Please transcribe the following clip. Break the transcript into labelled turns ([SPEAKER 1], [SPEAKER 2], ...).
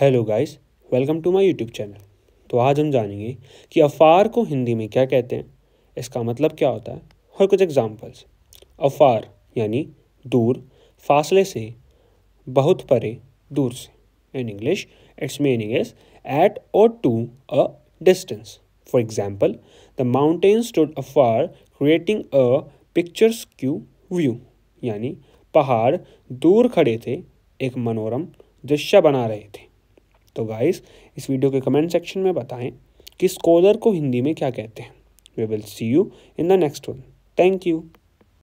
[SPEAKER 1] hello guys welcome to my YouTube channel तो आज हम जानेंगे कि अफ़ार को हिंदी में क्या कहते हैं इसका मतलब क्या होता है और कुछ एग्जांपल्स अफ़ार यानी दूर फासले से बहुत परे दूर से in English its meaning is at or to a distance for example the mountain stood afar creating a picturesque view यानी पहाड़ दूर खड़े थे एक मनोरम दृश्य बना रहे थे तो गाइस इस वीडियो के कमेंट सेक्शन में बताएं कि स्कॉलर को हिंदी में क्या कहते हैं we will see you in the next one thank you